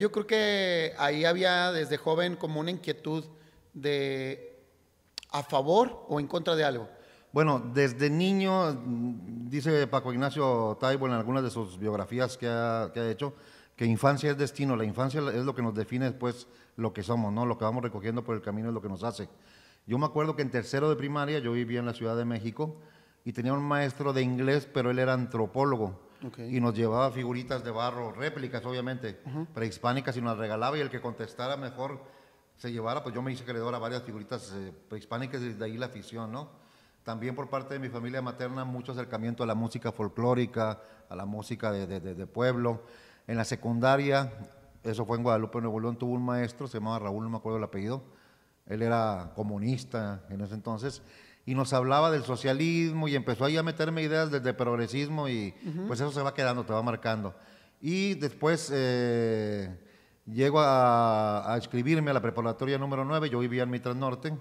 Yo creo que ahí había desde joven como una inquietud de a favor o en contra de algo. Bueno, desde niño, mm, dice Paco Ignacio Taibo en algunas de sus biografías que ha, hecho, que infancia es destino, la infancia es lo que nos define después lo que somos, ¿no? Lo que vamos recogiendo por el camino es lo que nos hace. Yo me acuerdo que en tercero de primaria yo vivía en la Ciudad de México y tenía un maestro de inglés, pero él era antropólogo. Y nos llevaba figuritas de barro, réplicas obviamente, prehispánicas, y nos las regalaba y el que contestara mejor se llevara, pues yo me hice creador a varias figuritas eh, prehispánicas y de ahí la afición, ¿no? También por parte de mi familia materna mucho acercamiento a la música folclórica, a la música de, de, pueblo. En la secundaria, eso fue en Guadalupe, Nuevo León, tuvo un maestro, se llamaba Raúl, no me acuerdo el apellido, él era comunista en ese entonces, y nos hablaba del socialismo y empezó ahí a meterme ideas desde progresismo y pues eso se va quedando, te va marcando. Y después eh, llego a, a, escribirme a la preparatoria número 9, yo vivía en Mitras Norte,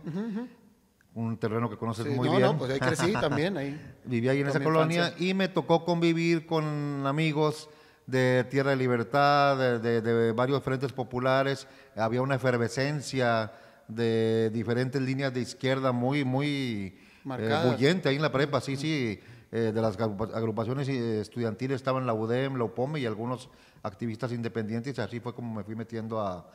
un terreno que conoces muy bien. bien. No, pues ahí crecí también. Ahí, vivía ahí en esa colonia y me tocó convivir con amigos de Tierra de Libertad, de varios frentes populares, había una efervescencia de diferentes líneas de izquierda muy, muy eh, bullente ahí en la prepa, sí, sí. Eh, de las agrupaciones eh, estudiantiles estaban la UDEM, la UPOME y algunos activistas independientes. Así fue como me fui metiendo a,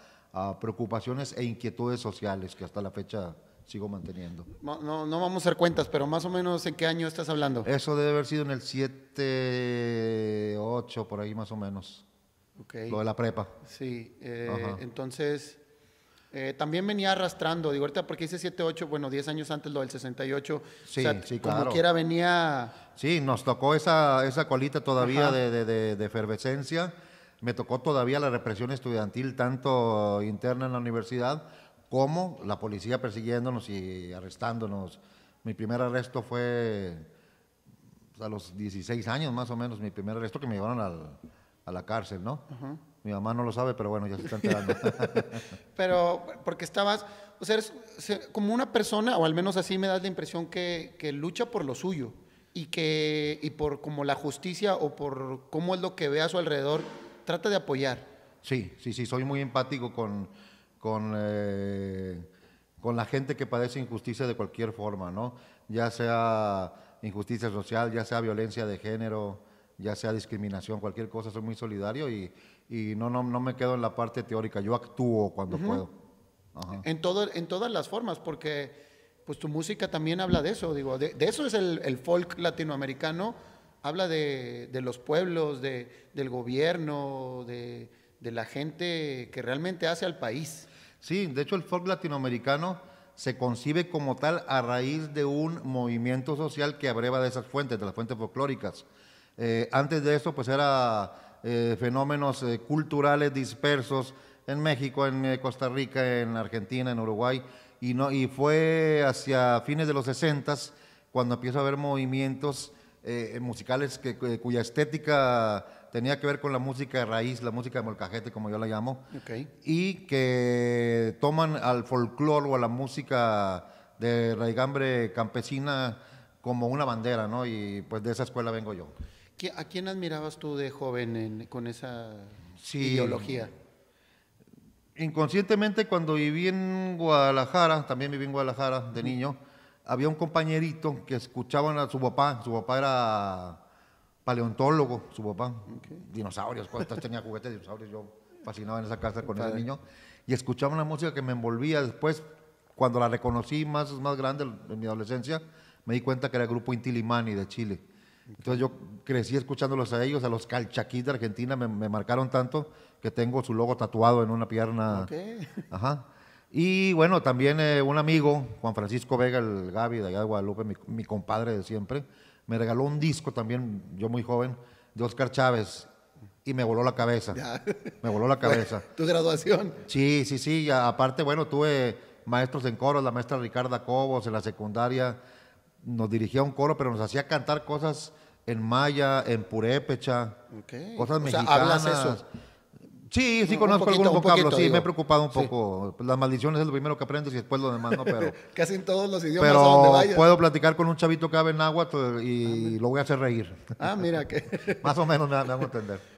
preocupaciones e inquietudes sociales que hasta la fecha sigo manteniendo. No, no, vamos a hacer cuentas, pero más o menos en qué año estás hablando. Eso debe haber sido en el 7, 8, por ahí más o menos. Okay. Lo de la prepa. Sí, entonces eh, también venía arrastrando, digo, ahorita porque hice 7, 8, bueno, 10 años antes lo del 68. Sí, o Como quiera venía. Sí, nos tocó esa, colita todavía de, efervescencia. Me tocó todavía la represión estudiantil, tanto interna en la universidad como la policía persiguiéndonos y arrestándonos. Mi primer arresto fue pues, a los 16 años más o menos, mi primer arresto que me llevaron a la cárcel, ¿no? Mi mamá no lo sabe, pero bueno, ya se está enterando. pero porque estabas, o sea, como una persona, o al menos así me das la impresión que, lucha por lo suyo y que por como la justicia o por cómo es lo que ve a su alrededor, trata de apoyar. Sí, sí, sí, soy muy empático con, con, eh, con la gente que padece injusticia de cualquier forma, ¿no? Ya sea injusticia social, ya sea violencia de género, ya sea discriminación, cualquier cosa, soy muy solidario y, y no, no, no me quedo en la parte teórica, yo actúo cuando puedo. En, todo, en todas las formas, porque pues tu música también habla de eso, digo, de, eso es el, el, folk latinoamericano, habla de, de los pueblos, de, del gobierno, de, de la gente que realmente hace al país. Sí, de hecho el folk latinoamericano se concibe como tal a raíz de un movimiento social que abreva de esas fuentes, de las fuentes folclóricas. Eh, antes de eso, pues era eh, fenómenos eh, culturales dispersos en México, en Costa Rica, en Argentina, en Uruguay, y, no, y fue hacia fines de los 60 cuando empieza a haber movimientos musicales que, cuya estética tenía que ver con la música de raíz, la música de molcajete, como yo la llamo, y que toman al folclore o a la música de raigambre campesina como una bandera, ¿no? Y pues de esa escuela vengo yo. ¿A quién admirabas tú de joven con esa ideología? Inconscientemente, cuando viví en Guadalajara, también viví en Guadalajara de niño, había un compañerito que escuchaba a su papá, su papá era paleontólogo, su papá, dinosaurios, pues, tenía juguetes de dinosaurios, yo fascinaba en esa casa con ese niño, y escuchaba una música que me envolvía después, cuando la reconocí más, más grande en mi adolescencia, me di cuenta que era el grupo Intilimani de Chile entonces yo crecí escuchándolos a ellos, a los calchaquis de Argentina, me, marcaron tanto que tengo su logo tatuado en una pierna. Ajá. Y bueno, también eh, un amigo, Juan Francisco Vega, el Gaby de allá de Guadalupe, mi, compadre de siempre, me regaló un disco también, yo muy joven, de Oscar Chávez. Y me voló la cabeza. Me voló la cabeza. ¿Tu graduación? Sí, sí, sí. Aparte, bueno, tuve maestros en coros, la maestra Ricarda Cobos en la secundaria, nos dirigía a un coro, pero nos hacía cantar cosas en maya, en purépecha, cosas o mexicanas. Sea, ¿hablas Sí, sí conozco algunos vocablos, sí, me he preocupado un poco. Las maldiciones es lo primero que aprendes y después lo demás no, pero... Casi en todos los idiomas pero donde vayas. puedo platicar con un chavito que habla en agua y ah, lo voy a hacer reír. Ah, mira que... Más o menos me, me a entender.